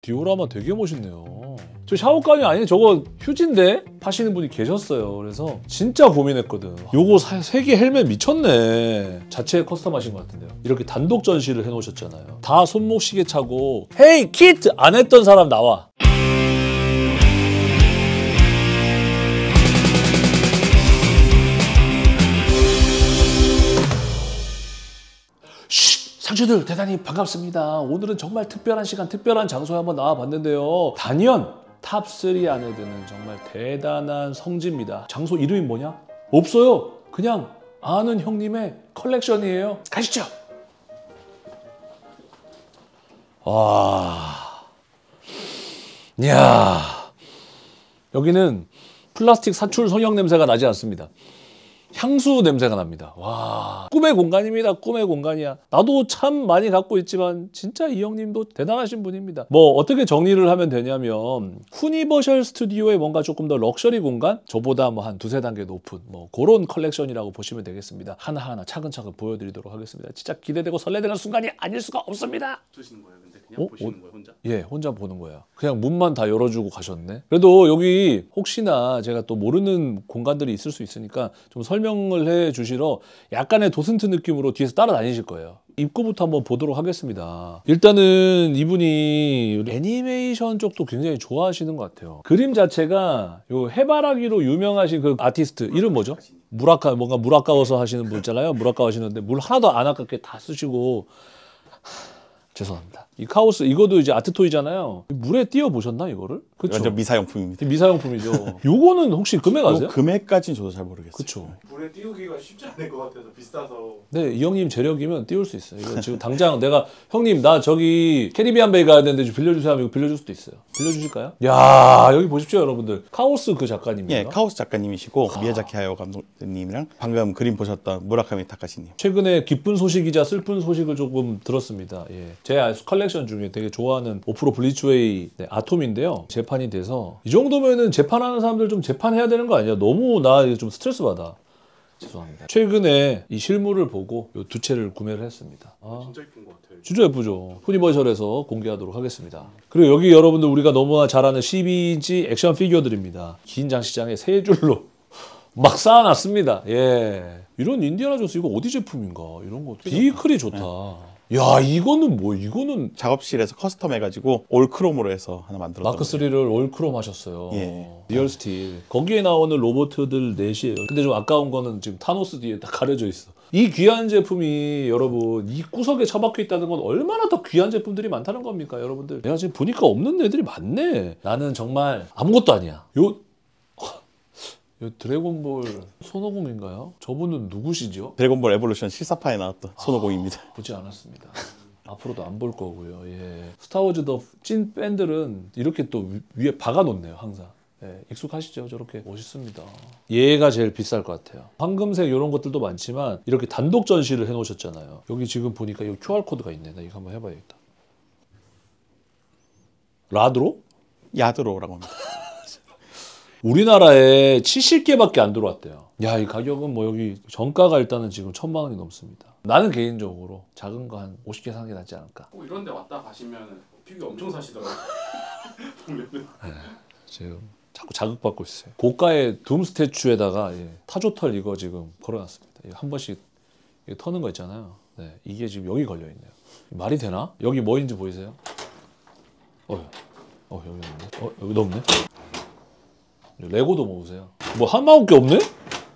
디오라마 되게 멋있네요. 저 샤워감이 아니 저거 휴지인데 파시는 분이 계셨어요. 그래서 진짜 고민했거든. 요거 세 개 헬멧 미쳤네. 자체 커스텀하신 것 같은데요. 이렇게 단독 전시를 해놓으셨잖아요. 다 손목시계 차고 헤이 키트 안 했던 사람 나와. 상추들 대단히 반갑습니다. 오늘은 정말 특별한 시간, 특별한 장소에 한번 나와봤는데요. 단연 탑3 안에 드는 정말 대단한 성지입니다. 장소 이름이 뭐냐? 없어요. 그냥 아는 형님의 컬렉션이에요. 가시죠. 와, 이야, 여기는 플라스틱 사출 성형 냄새가 나지 않습니다. 향수 냄새가 납니다. 와 꿈의 공간입니다. 꿈의 공간이야. 나도 참 많이 갖고 있지만 진짜 이 형님도 대단하신 분입니다. 뭐 어떻게 정리를 하면 되냐면 후니버셜 스튜디오의 뭔가 조금 더 럭셔리 공간 저보다 뭐 한 두세 단계 높은 뭐 그런 컬렉션이라고 보시면 되겠습니다. 하나하나 차근차근 보여드리도록 하겠습니다. 진짜 기대되고 설레되는 순간이 아닐 수가 없습니다. 주시는 거예요, 근데? 그냥 어? 보시는 어? 거예요, 혼자? 예, 혼자 보는 거예요 그냥 문만 다 열어주고 가셨네. 그래도 여기 혹시나 제가 또 모르는 공간들이 있을 수 있으니까 좀 설명을 해 주시러 약간의 도슨트 느낌으로 뒤에서 따라다니실 거예요. 입구부터 한번 보도록 하겠습니다. 일단은 이분이 애니메이션 쪽도 굉장히 좋아하시는 것 같아요. 그림 자체가 요 해바라기로 유명하신 그 아티스트 이름 뭐죠? 무라카 뭔가 무라까워서 하시는 분 있잖아요. 무라까워하시는데물 하나도 안 아깝게 다 쓰시고 죄송합니다. 이 카오스 이거도 이제 아트토이잖아요. 물에 띄워 보셨나 이거를? 그렇죠. 완전 미사용품입니다. 미사용품이죠. 요거는 혹시 금액 아세요? 금액까지는 저도 잘 모르겠어요. 그렇죠. 물에 띄우기가 쉽지 않을 것 같아서 비싸서. 네, 이 형님 재력이면 띄울 수 있어요. 이거 지금 당장 내가 형님 나 저기 캐리비안 베이 가야 되는데 좀 빌려주세요 하면 이거 빌려줄 수도 있어요. 빌려주실까요? 야 여기 보십시오 여러분들. 카오스 그 작가님이요. 에 예, 카오스 작가님이시고 아. 미야자키 하요 감독님이랑 방금 그림 보셨던 무라카미 타카시님. 최근에 기쁜 소식이자 슬픈 소식을 조금 들었습니다. 예. 제 아이스 컬렉션 중에 되게 좋아하는 오프로 블리츠웨이 네, 아톰인데요. 재판이 돼서 이 정도면은 재판하는 사람들 좀 재판해야 되는 거 아니야? 너무 나 좀 스트레스 받아. 죄송합니다. 최근에 이 실물을 보고 이 두 채를 구매를 했습니다. 아, 진짜 예쁜 것 같아요. 진짜 예쁘죠. 포니버셜에서 공개하도록 하겠습니다. 그리고 여기 여러분들 우리가 너무나 잘 아는 12인치 액션 피규어들입니다. 긴 장시장에 세 줄로 막 쌓아놨습니다. 예. 이런 인디아나 존스 이거 어디 제품인가 이런 거 비클이 좋다. 네. 야 이거는 뭐 이거는 작업실에서 커스텀 해가지고 올크롬으로 해서 하나 만들었던 마크 3를 올크롬 하셨어요. 예. 리얼 스틸 거기에 나오는 로보트들 넷이에요. 근데 좀 아까운 거는 지금 타노스 뒤에 다 가려져 있어. 이 귀한 제품이 여러분 이 구석에 처박혀 있다는 건 얼마나 더 귀한 제품들이 많다는 겁니까 여러분들 내가 지금 보니까 없는 애들이 많네 나는 정말 아무것도 아니야 요 드래곤볼 손오공인가요? 저분은 누구시죠? 드래곤볼 에볼루션 실사판에 나왔던 아, 손오공입니다. 아, 보지 않았습니다. 앞으로도 안 볼 거고요. 예. 스타워즈 더찐 팬들은 이렇게 또 위에 박아놓네요, 항상. 예, 익숙하시죠? 저렇게 멋있습니다. 얘가 제일 비쌀 것 같아요. 황금색 이런 것들도 많지만 이렇게 단독 전시를 해놓으셨잖아요. 여기 지금 보니까 이 QR코드가 있네. 나 이거 한번 해봐야겠다. 라드로? 야드로라고 합니다. 우리나라에 70개밖에 안 들어왔대요. 야, 이 가격은 뭐 여기 정가가 일단은 지금 천만 원이 넘습니다. 나는 개인적으로 작은 거 한 50개 사는 게 낫지 않을까. 꼭 어, 이런 데 왔다 가시면 피규어 엄청 사시더라고요. 네, 지금 자꾸 자극받고 있어요. 고가의 둠 스태츄에다가 예, 타조털 이거 지금 걸어놨습니다. 예, 한 번씩 예, 터는 거 있잖아요. 네, 이게 지금 여기 걸려있네요. 말이 되나? 여기 뭐인지 보이세요? 어, 어 여기 없네. 어, 여기 없네. 레고도 모으세요. 뭐 하나밖에 없네?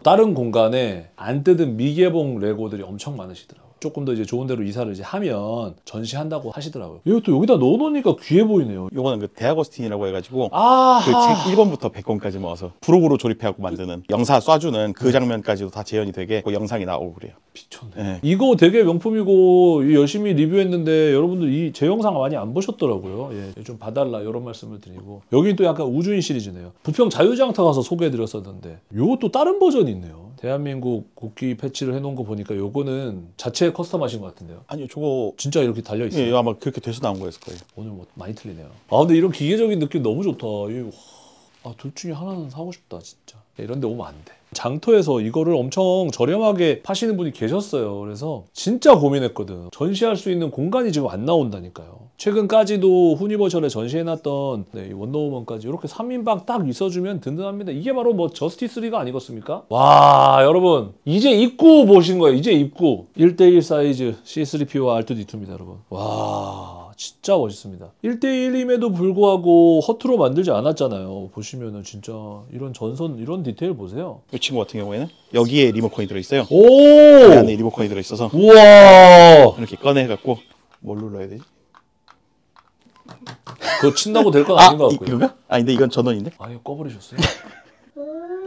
다른 공간에 안 뜯은 미개봉 레고들이 엄청 많으시더라고요. 조금 더 이제 좋은 데로 이사를 이제 하면 전시한다고 하시더라고요. 이것도 여기다 넣어놓으니까 귀해 보이네요. 이거는그 대학어스틴이라고 해가지고 아. 그책 아. 1번부터 100권까지 모아서 브록으로 조립해갖고 만드는 영사 쏴주는 그 네. 장면까지도 다 재현이 되게 그 영상이 나오고 그래요. 미쳤네. 네. 이거 되게 명품이고 열심히 리뷰했는데 여러분들 이 제 영상 많이 안 보셨더라고요. 예, 예, 좀 봐달라 이런 말씀을 드리고 여기 또 약간 우주인 시리즈네요. 부평 자유장터 가서 소개해드렸었는데 이것도 다른 버전이 있네요. 대한민국 국기 패치를 해놓은 거 보니까 요거는 자체 커스텀하신 것 같은데요. 아니요, 저거 진짜 이렇게 달려 있어요. 예, 아마 그렇게 돼서 나온 거였을 거예요. 오늘 뭐 많이 틀리네요. 아 근데 이런 기계적인 느낌 너무 좋다. 이, 와, 아, 둘 중에 하나는 사고 싶다 진짜. 이런데 오면 안 돼. 장터에서 이거를 엄청 저렴하게 파시는 분이 계셨어요. 그래서 진짜 고민했거든. 전시할 수 있는 공간이 지금 안 나온다니까요. 최근까지도 후니버셜에 전시해놨던 네, 원더우먼까지 이렇게 3인방 딱 있어주면 든든합니다. 이게 바로 뭐 저스티스3가 아니겠습니까? 와 여러분 이제 입구 보신 거예요. 이제 입구 1대1 사이즈 C3P와 R2D2입니다 여러분. 와 진짜 멋있습니다. 1대1임에도 불구하고 허투루 만들지 않았잖아요. 보시면은 진짜 이런 전선 이런 디테일 보세요. 이 친구 같은 경우에는 여기에 리모컨이 들어있어요. 오! 이 안에 리모컨이 들어있어서 우와! 이렇게 꺼내갖고 뭘 눌러야 되지? 그거 친다고 될 건 아, 아닌 것 이, 같고요. 이건가? 아 근데 이건 전원인데? 아예 꺼버리셨어요?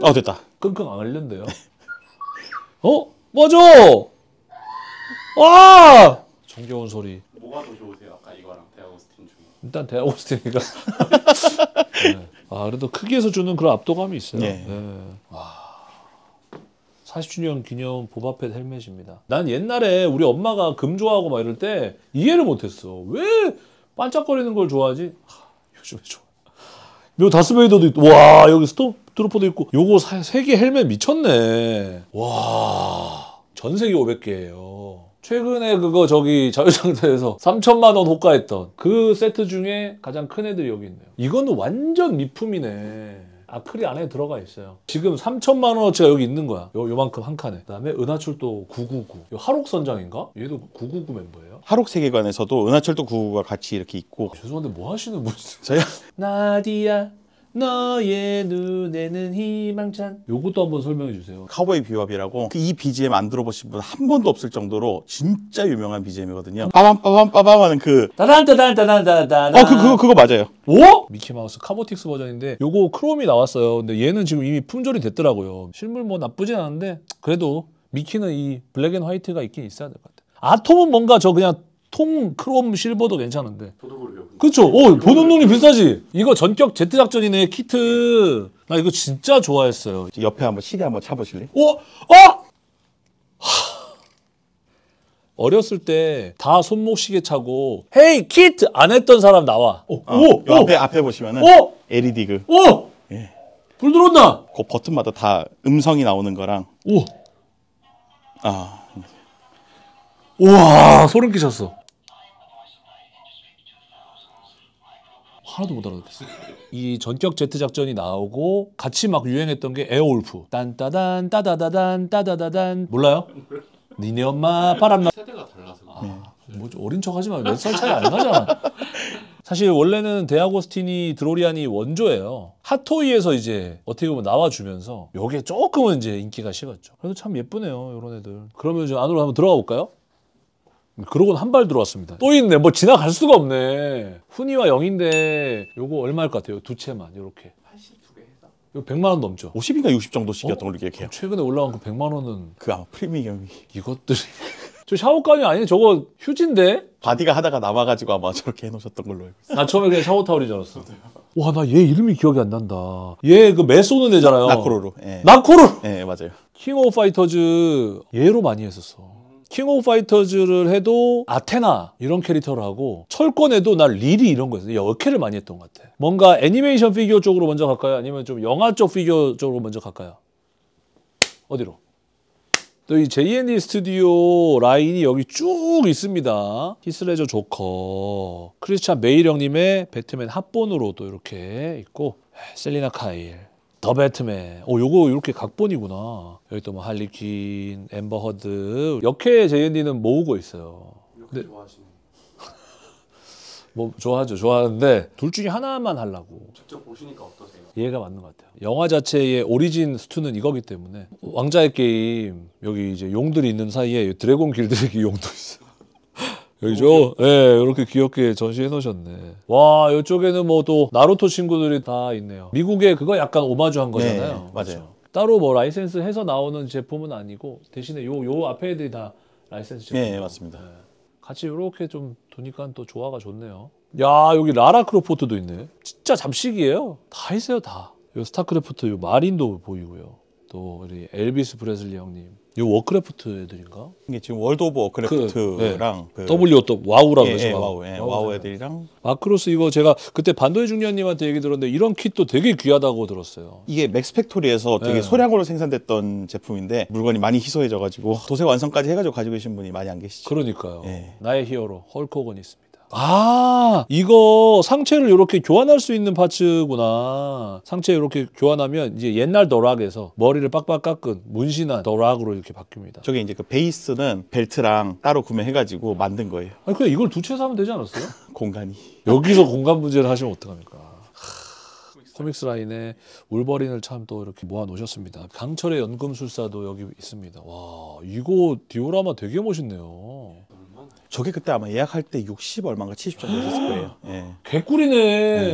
어, 됐다. 끙끙 안 앓는데요. 어? 맞아! 와! 아! 정겨운 소리. 뭐가 더 좋아? 일단 대학 오스틴이가 네. 아 그래도 크기에서 주는 그런 압도감이 있어요. 네. 네. 와. 40주년 기념 보바펫 헬멧입니다. 난 옛날에 우리 엄마가 금 좋아하고 막 이럴 때 이해를 못했어. 왜 반짝거리는 걸 좋아하지? 하, 요즘에 좋아. 요 다스베이더도 있와 여기 스톰트루퍼도 있고, 요거 세 개 헬멧 미쳤네. 와, 전 세계 500개예요. 최근에 그거 저기 자유상자에서 3천만 원 호가했던 그 세트 중에 가장 큰 애들이 여기 있네요. 이거는 완전 미품이네. 아크릴 안에 들어가 있어요. 지금 3천만 원어치가 여기 있는 거야. 요, 요만큼 한 칸에. 그다음에 은하철도 999. 요 하록 선장인가? 얘도 999 멤버예요. 하록 세계관에서도 은하철도 999가 같이 이렇게 있고. 아, 죄송한데 뭐 하시는 분이세요? 저요? 나디야 너의 눈에는 희망찬 요것도 한번 설명해 주세요 카보이비와비라고이 그 BGM 안 들어보신 분 한 번도 없을 정도로 진짜 유명한 BGM이거든요 빠밤 빠밤 빠밤 하는 그 따단따단따단따단 어 그, 그거 그거 맞아요 오? 미키마우스 카보틱스 버전인데 요거 크롬이 나왔어요 근데 얘는 지금 이미 품절이 됐더라고요 실물 뭐 나쁘진 않은데 그래도 미키는 이 블랙 앤 화이트가 있긴 있어야 될 것 같아요 아톰은 뭔가 저 그냥 톰 크롬 실버도 괜찮은데 저도 그래요 그렇죠. 오 보는 눈이 비싸지. 이거 전격 제트 작전이네 키트. 나 이거 진짜 좋아했어요. 옆에 한번 시계 한번 차보실래? 오, 어? 어? 어렸을 때 다 손목시계 차고 헤이 키트 안 했던 사람 나와. 오, 어, 오, 요 앞에 앞에 보시면은 오! 어? LED그 오! 어? 예. 불 들어온다. 그 버튼마다 다 음성이 나오는 거랑 오, 아 우와 소름 끼쳤어. 하나도 못 알아듣겠어. 이 전격 제트 작전이 나오고 같이 막 유행했던 게 에어울프. 딴따단 따다다단 따다다단 몰라요? 니네 엄마 바람나. 세대가 달라서. 아, 뭐 어린 척하지 마. 몇살 차이 안 나잖아. 사실 원래는 데아고스티니 드로리안이 원조예요. 핫토이에서 이제 어떻게 보면 나와주면서 여기에 조금은 이제 인기가 식었죠. 그래도 참 예쁘네요, 이런 애들. 그러면 이제 안으로 한번 들어가 볼까요? 그러고는 한 발 들어왔습니다. 또 있네. 뭐 지나갈 수가 없네. 훈이와 영인데 요거 얼마일 것 같아요? 두 채만 이렇게. 82개 해당. 100만 원 넘죠. 50인가 60 정도씩이었던 어? 걸로 기억해요. 최근에 올라간 그 100만 원은 그 아마 프리미엄이 이것들이 저 샤워감이 아니네 저거 휴지인데? 바디가 하다가 남아가지고 아마 저렇게 해놓으셨던 걸로 알고 있어요. 나 처음에 그냥 샤워 타올인 줄 알았어. 와나 얘 이름이 기억이 안 난다. 얘 그매 쏘는 애잖아요. 나코로로. 예. 나코로. 예 맞아요. 킹 오브 파이터즈 얘로 많이 했었어. 킹 오브 파이터즈를 해도 아테나 이런 캐릭터를 하고 철권에도 난 리리 이런 거였어요. 역캐를 많이 했던 것 같아. 뭔가 애니메이션 피규어 쪽으로 먼저 갈까요? 아니면 좀 영화 쪽 피규어 쪽으로 먼저 갈까요? 어디로? 또 이 JND 스튜디오 라인이 여기 쭉 있습니다. 히스레저 조커, 크리스찬 메일 형님의 배트맨 합본으로 또 이렇게 있고 셀리나 카일, 더 배트맨. 오, 요거 이렇게 각본이구나. 여기 또 뭐 할리퀸, 엠버 허드. 역회 제이언디는 모으고 있어요. 이렇게 근데- 좋아하시는 뭐 좋아하죠. 좋아하는데 둘 중에 하나만 하려고. 직접 보시니까 어떠세요? 이해가 맞는 것 같아요. 영화 자체의 오리진 스투는 이거기 때문에 왕자의 게임 여기 이제 용들이 있는 사이에 드래곤 길들이기 용도 있어. 여기죠. 예, 네, 이렇게 귀엽게 전시해 놓으셨네. 와, 이쪽에는 뭐 또 나루토 친구들이 다 있네요. 미국에 그거 약간 오마주한 거잖아요. 네, 맞아요. 그렇죠? 따로 뭐 라이센스 해서 나오는 제품은 아니고 대신에 요 요 앞에 애들이 다 라이센스 제품. 네, 맞습니다. 네. 같이 이렇게 좀 도니까 또 조화가 좋네요. 야, 여기 라라 크로포트도 있네. 진짜 잠식이에요다 있어요, 다. 요 스타크래프트 요 마린도 보이고요. 또 우리 엘비스 브레슬리 형님. 이 워크래프트 애들인가? 이게 지금 월드 오브 워크래프트랑 그, 그 예. 그 W 또 와우라고 해서 예, 예, 와우, 예, 와우, 와우 네. 애들이랑 마크로스 이거 제가 그때 반도의 중년님한테 얘기 들었는데 이런 킷도 되게 귀하다고 들었어요. 이게 맥스팩토리에서 되게 예. 소량으로 생산됐던 제품인데 물건이 많이 희소해져가지고 도색 완성까지 해가지고 가지고 계신 분이 많이 안 계시죠. 그러니까요. 예. 나의 히어로 헐크 호건이 있습니다. 아 이거 상체를 이렇게 교환할 수 있는 파츠구나 상체 이렇게 교환하면 이제 옛날 더락에서 머리를 빡빡 깎은 문신한 더락으로 이렇게 바뀝니다 저게 이제 그 베이스는 벨트랑 따로 구매해가지고 만든 거예요 아니 그냥 이걸 두 채 사면 되지 않았어요? 공간이 여기서 공간 문제를 하시면 어떡합니까 코믹스 라인에 울버린을 참 또 이렇게 모아 놓으셨습니다. 강철의 연금술사도 여기 있습니다. 와 이거 디오라마 되게 멋있네요. 저게 그때 아마 예약할 때60 얼마인가 70 정도 됐을 아. 거예요. 예. 개꿀이네.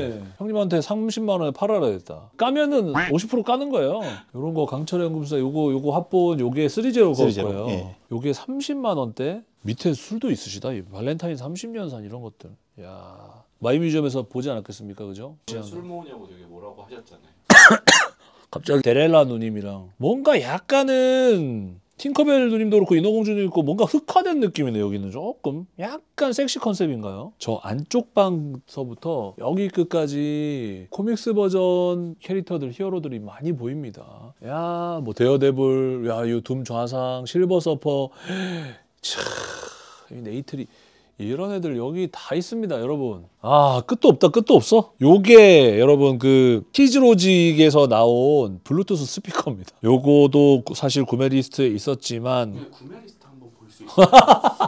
네. 형님한테 30만 원에 팔아라 했다. 까면은 50% 까는 거예요. 요런 거강철 연금술사 요거 요거 합본 요게 3제로 걸 3-0, 거예요. 예. 요게 30만 원대 밑에 술도 있으시다. 이 발렌타인 30년산 이런 것들. 야. 마이뮤지엄에서 보지 않았겠습니까? 그죠? 술 모으냐고 되게 뭐라고 하셨잖아요. 갑자기 데렐라 누님이랑 뭔가 약간은 팅커벨 누님도 그렇고 인어공주도 있고 뭔가 흑화된 느낌이네 요 여기는 조금 약간 섹시 컨셉인가요? 저 안쪽 방서부터 여기 끝까지 코믹스 버전 캐릭터들 히어로들이 많이 보입니다. 야뭐 데어데블, 야이 둠 좌상, 실버 서퍼, 참 네이트리 이런 애들 여기 다 있습니다 여러분 아 끝도 없다 끝도 없어 요게 여러분 그 키즈로직에서 나온 블루투스 스피커입니다 요거도 사실 구매 리스트에 있었지만 네, 구매 리스트 한번 볼 수 있어요?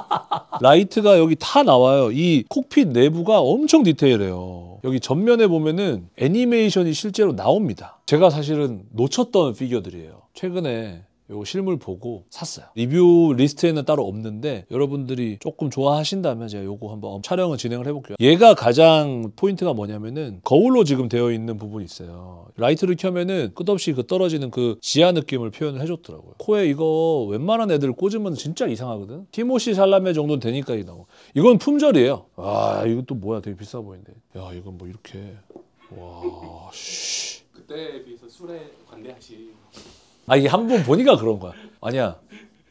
라이트가 여기 다 나와요 이 콕핏 내부가 엄청 디테일해요 여기 전면에 보면은 애니메이션이 실제로 나옵니다 제가 사실은 놓쳤던 피규어들이에요 최근에 요 실물 보고 샀어요. 리뷰 리스트에는 따로 없는데 여러분들이 조금 좋아하신다면 제가 요거 한번 촬영을 진행을 해볼게요. 얘가 가장 포인트가 뭐냐면은 거울로 지금 되어 있는 부분이 있어요. 라이트를 켜면은 끝없이 그 떨어지는 그 지하 느낌을 표현을 해줬더라고요. 코에 이거 웬만한 애들 꽂으면 진짜 이상하거든. 티모시 살라메 정도 는 되니까 이나 이건 품절이에요. 아 이거 또 뭐야 되게 비싸 보이는데. 야 이건 뭐 이렇게 와 씨. 그때에 비해서 술에 관대하시. 아 이게 한 번 보니까 그런 거야. 아니야.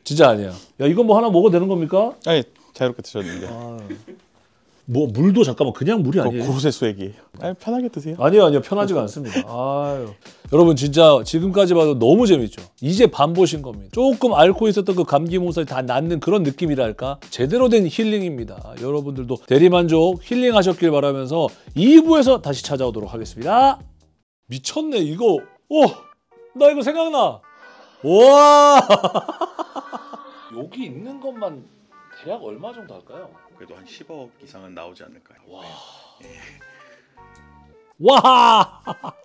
진짜 아니야. 야 이거 뭐 하나 먹어도 되는 겁니까? 아니 자유롭게 드셨는데. 아, 뭐 물도 잠깐만 그냥 물이 그 아니에요. 고로쇠 수액이에요. 아니 편하게 드세요. 아니요 아니요 편하지가 않습니다. 아유. 여러분 진짜 지금까지 봐도 너무 재밌죠. 이제 반 보신 겁니다. 조금 앓고 있었던 그 감기 몸살이 다 낫는 그런 느낌이랄까 제대로 된 힐링입니다. 여러분들도 대리만족 힐링하셨길 바라면서 2부에서 다시 찾아오도록 하겠습니다. 미쳤네 이거. 오, 나 이거 생각나. 와. 여기 있는 것만 대략 얼마 정도 할까요? 그래도 한 10억 이상은 나오지 않을까요? 와. 네. 예. 와.